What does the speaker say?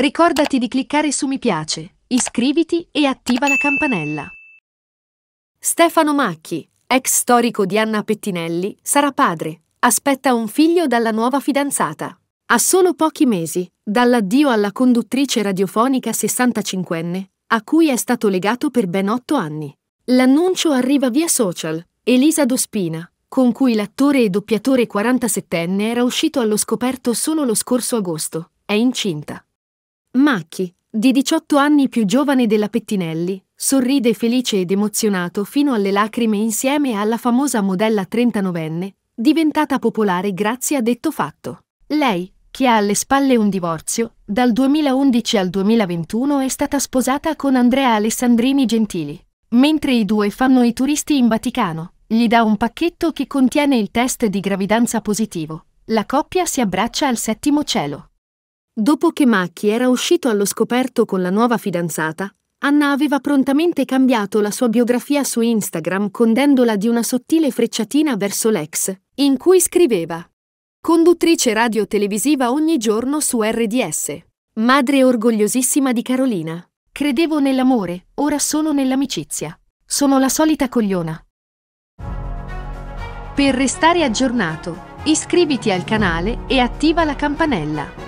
Ricordati di cliccare su mi piace, iscriviti e attiva la campanella. Stefano Macchi, ex storico di Anna Pettinelli, sarà padre. Aspetta un figlio dalla nuova fidanzata. A solo pochi mesi, dall'addio alla conduttrice radiofonica 65enne, a cui è stato legato per ben otto anni. L'annuncio arriva via social. Elisa Dospina, con cui l'attore e doppiatore 47enne era uscito allo scoperto solo lo scorso agosto, è incinta. Macchi, di 18 anni più giovane della Pettinelli, sorride felice ed emozionato fino alle lacrime insieme alla famosa modella 39enne, diventata popolare grazie a detto fatto. Lei, che ha alle spalle un divorzio, dal 2011 al 2021 è stata sposata con Andrea Alessandrini Gentili. Mentre i due fanno i turisti in Vaticano, gli dà un pacchetto che contiene il test di gravidanza positivo. La coppia si abbraccia al settimo cielo. Dopo che Macchi era uscito allo scoperto con la nuova fidanzata, Anna aveva prontamente cambiato la sua biografia su Instagram condendola di una sottile frecciatina verso l'ex, in cui scriveva Conduttrice radio televisiva ogni giorno su RDS. Madre orgogliosissima di Carolina. Credevo nell'amore, ora sono nell'amicizia. Sono la solita cogliona. Per restare aggiornato, iscriviti al canale e attiva la campanella.